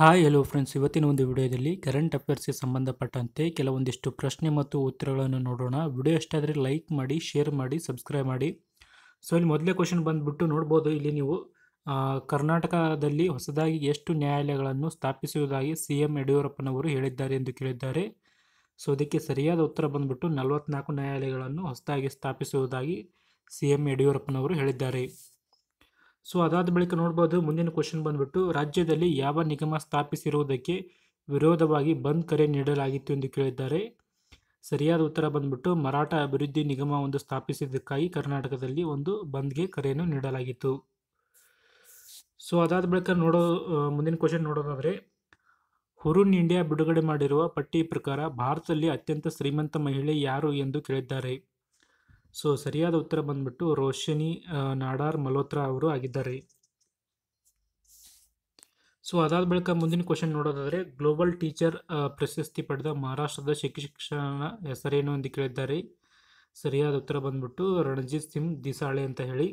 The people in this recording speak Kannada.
ಹಾಯ್ ಹಲೋ ಫ್ರೆಂಡ್ಸ್ ಇವತ್ತಿನ ಒಂದು ವಿಡಿಯೋದಲ್ಲಿ ಕರೆಂಟ್ ಅಫೇರ್ಸ್ಗೆ ಸಂಬಂಧಪಟ್ಟಂತೆ ಕೆಲವೊಂದಿಷ್ಟು ಪ್ರಶ್ನೆ ಮತ್ತು ಉತ್ತರಗಳನ್ನು ನೋಡೋಣ ವಿಡಿಯೋ ಎಷ್ಟಾದರೆ ಲೈಕ್ ಮಾಡಿ ಶೇರ್ ಮಾಡಿ ಸಬ್ಸ್ಕ್ರೈಬ್ ಮಾಡಿ ಸೊ ಇಲ್ಲಿ ಮೊದಲೇ ಕ್ವಶನ್ ಬಂದುಬಿಟ್ಟು ನೋಡ್ಬೋದು ಇಲ್ಲಿ ನೀವು ಕರ್ನಾಟಕದಲ್ಲಿ ಹೊಸದಾಗಿ ಎಷ್ಟು ನ್ಯಾಯಾಲಯಗಳನ್ನು ಸ್ಥಾಪಿಸುವುದಾಗಿ ಸಿ ಎಂ ಯಡಿಯೂರಪ್ಪನವರು ಹೇಳಿದ್ದಾರೆ ಎಂದು ಕೇಳಿದ್ದಾರೆ ಸೊ ಅದಕ್ಕೆ ಸರಿಯಾದ ಉತ್ತರ ಬಂದುಬಿಟ್ಟು ನಲವತ್ನಾಲ್ಕು ನ್ಯಾಯಾಲಯಗಳನ್ನು ಹೊಸದಾಗಿ ಸ್ಥಾಪಿಸುವುದಾಗಿ ಸಿ ಎಂ ಯಡಿಯೂರಪ್ಪನವರು ಹೇಳಿದ್ದಾರೆ ಸೊ ಅದಾದ ಬಳಿಕ ನೋಡ್ಬೋದು ಮುಂದಿನ ಕ್ವಶನ್ ಬಂದ್ಬಿಟ್ಟು ರಾಜ್ಯದಲ್ಲಿ ಯಾವ ನಿಗಮ ಸ್ಥಾಪಿಸಿರುವುದಕ್ಕೆ ವಿರೋಧವಾಗಿ ಬಂದ್ ಕರೆ ನೀಡಲಾಗಿತ್ತು ಎಂದು ಕೇಳಿದ್ದಾರೆ ಸರಿಯಾದ ಉತ್ತರ ಬಂದ್ಬಿಟ್ಟು ಮರಾಠ ಅಭಿವೃದ್ಧಿ ನಿಗಮ ಒಂದು ಸ್ಥಾಪಿಸಿದ್ದಕ್ಕಾಗಿ ಕರ್ನಾಟಕದಲ್ಲಿ ಒಂದು ಬಂದ್ಗೆ ಕರೆಯನ್ನು ನೀಡಲಾಗಿತ್ತು ಸೊ ಅದಾದ ಬಳಿಕ ನೋಡೋ ಮುಂದಿನ ಕ್ವಶನ್ ನೋಡೋದಾದರೆ ಹುರುನ್ ಇಂಡಿಯಾ ಬಿಡುಗಡೆ ಮಾಡಿರುವ ಪಟ್ಟಿ ಪ್ರಕಾರ ಭಾರತದಲ್ಲಿ ಅತ್ಯಂತ ಶ್ರೀಮಂತ ಮಹಿಳೆ ಯಾರು ಎಂದು ಕೇಳಿದ್ದಾರೆ ಸೊ ಸರಿಯಾದ ಉತ್ತರ ಬಂದ್ಬಿಟ್ಟು ರೋಶಿನಿ ನಾಡಾರ್ ಮಲ್ಹೋತ್ರಾ ಅವರು ಆಗಿದ್ದಾರೆ ಸೊ ಅದಾದ ಬಳಿಕ ಮುಂದಿನ ಕ್ವಶನ್ ನೋಡೋದಾದರೆ ಗ್ಲೋಬಲ್ ಟೀಚರ್ ಪ್ರಶಸ್ತಿ ಪಡೆದ ಮಹಾರಾಷ್ಟ್ರದ ಶಿಕ್ಷಣ ಹೆಸರೇನು ಅಂತ ಕೇಳಿದ್ದಾರೆ ಸರಿಯಾದ ಉತ್ತರ ಬಂದ್ಬಿಟ್ಟು ರಣಜಿತ್ ಸಿಂಗ್ ದಿಸಾಳೆ ಅಂತ ಹೇಳಿ